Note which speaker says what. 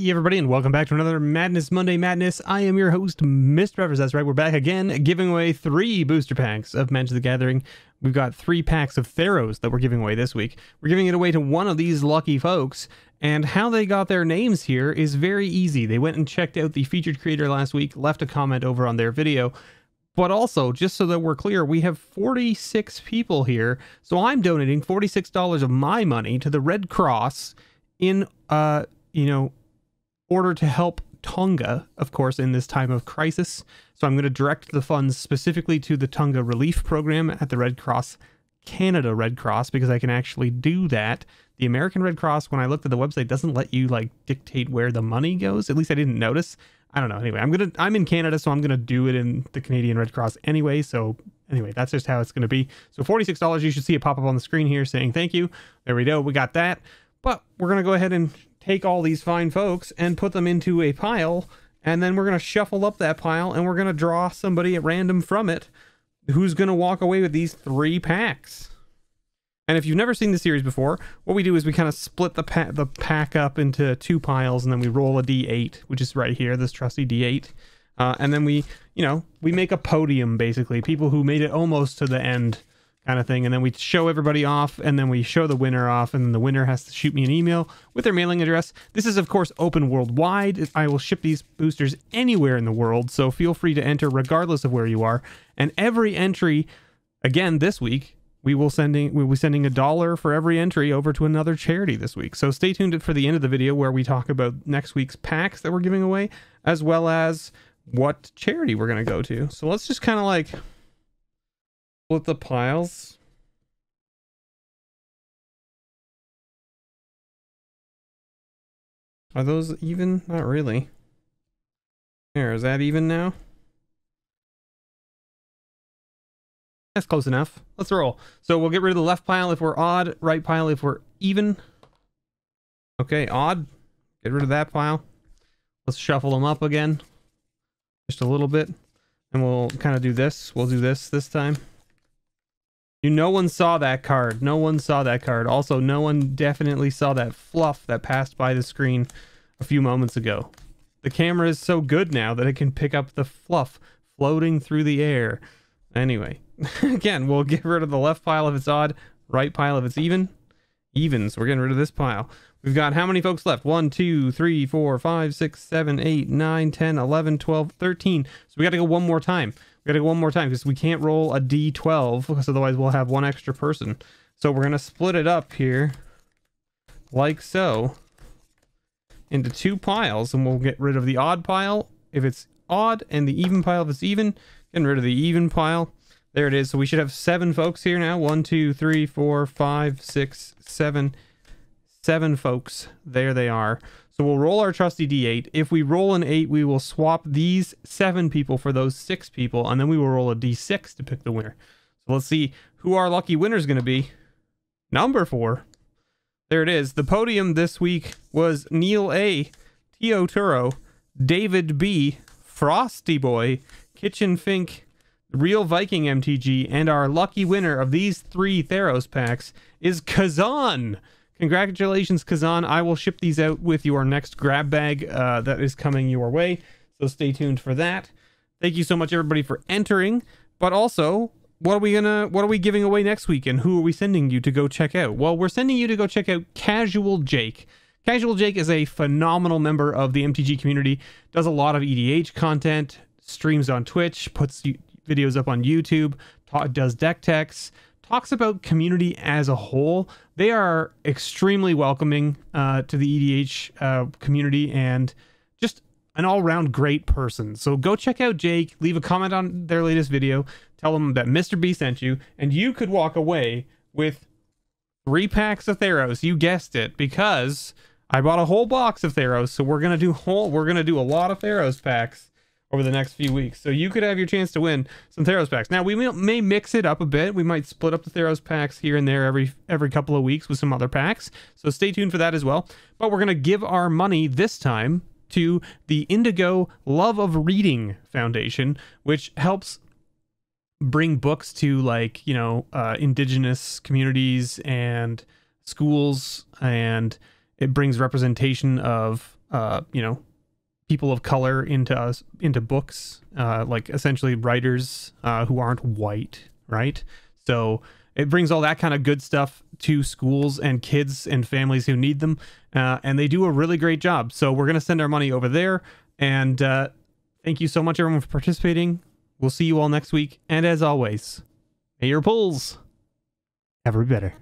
Speaker 1: Hey everybody and welcome back to another Madness Monday Madness. I am your host, Mr. Revers. That's right, we're back again giving away three booster packs of Magic the Gathering. We've got three packs of Theros that we're giving away this week. We're giving it away to one of these lucky folks, and how they got their names here is very easy. They went and checked out the featured creator last week, left a comment over on their video, but also, just so that we're clear, we have 46 people here, so I'm donating $46 of my money to the Red Cross in, uh, you know, order to help Tonga, of course, in this time of crisis. So I'm going to direct the funds specifically to the Tonga Relief Program at the Red Cross Canada Red Cross because I can actually do that. The American Red Cross, when I looked at the website, doesn't let you like dictate where the money goes. At least I didn't notice. I don't know. Anyway, I'm gonna I'm in Canada, so I'm gonna do it in the Canadian Red Cross anyway. So anyway, that's just how it's gonna be. So $46, you should see it pop up on the screen here saying thank you. There we go. We got that. But we're gonna go ahead and take all these fine folks and put them into a pile, and then we're going to shuffle up that pile and we're going to draw somebody at random from it who's going to walk away with these three packs. And if you've never seen the series before, what we do is we kind of split the, pa the pack up into two piles and then we roll a d8, which is right here, this trusty d8. Uh, and then we, you know, we make a podium basically. People who made it almost to the end kind of thing. And then we show everybody off, and then we show the winner off, and then the winner has to shoot me an email with their mailing address. This is, of course, open worldwide. I will ship these boosters anywhere in the world, so feel free to enter regardless of where you are. And every entry, again, this week, we will sending we will be sending a dollar for every entry over to another charity this week. So stay tuned for the end of the video where we talk about next week's packs that we're giving away, as well as what charity we're going to go to. So let's just kind of like split the piles. Are those even? Not really. There, is that even now? That's close enough. Let's roll. So we'll get rid of the left pile if we're odd, right pile if we're even. Okay, odd. Get rid of that pile. Let's shuffle them up again. Just a little bit. And we'll kind of do this. We'll do this this time. You, no one saw that card. No one saw that card. Also, no one definitely saw that fluff that passed by the screen a few moments ago. The camera is so good now that it can pick up the fluff floating through the air. Anyway, again, we'll get rid of the left pile if it's odd, right pile if it's even. Evens. We're getting rid of this pile. We've got how many folks left? 1, 2, 3, 4, 5, 6, 7, 8, 9, 10, 11, 12, 13. So we got to go one more time. We got to go one more time because we can't roll a D12 because otherwise we'll have one extra person. So we're going to split it up here like so into two piles and we'll get rid of the odd pile if it's odd and the even pile if it's even. Getting rid of the even pile. There it is. So we should have seven folks here now. One, two, three, four, five, six, seven. Seven folks. There they are. So we'll roll our trusty d8. If we roll an 8, we will swap these 7 people for those 6 people, and then we will roll a d6 to pick the winner. So let's see who our lucky winner is going to be. Number 4. There it is. The podium this week was Neil A, Tio Turo, David B, Frosty Boy, Kitchen Fink, Real Viking MTG, and our lucky winner of these three Theros packs is Kazan. Congratulations, Kazan. I will ship these out with your next grab bag uh, that is coming your way. So stay tuned for that. Thank you so much, everybody, for entering. But also, what are we gonna? What are we giving away next week, and who are we sending you to go check out? Well, we're sending you to go check out Casual Jake. Casual Jake is a phenomenal member of the MTG community. Does a lot of EDH content, streams on Twitch, puts you videos up on YouTube, does deck techs, talks about community as a whole. They are extremely welcoming uh, to the EDH uh, community and just an all round great person. So go check out Jake, leave a comment on their latest video, tell them that Mr. B sent you, and you could walk away with three packs of Theros. You guessed it, because I bought a whole box of Theros, so we're gonna do whole we're gonna do a lot of Theros packs over the next few weeks. So you could have your chance to win some Theros packs. Now we may mix it up a bit. We might split up the Theros packs here and there every every couple of weeks with some other packs. So stay tuned for that as well. But we're gonna give our money this time to the Indigo Love of Reading Foundation, which helps bring books to like you know uh, indigenous communities and schools and it brings representation of uh, you know people of color into us into books, uh, like essentially writers uh, who aren't white, right? So it brings all that kind of good stuff to schools and kids and families who need them, uh, and they do a really great job. So we're gonna send our money over there, and uh, thank you so much everyone for participating. We'll see you all next week, and as always, may your pulls ever be better.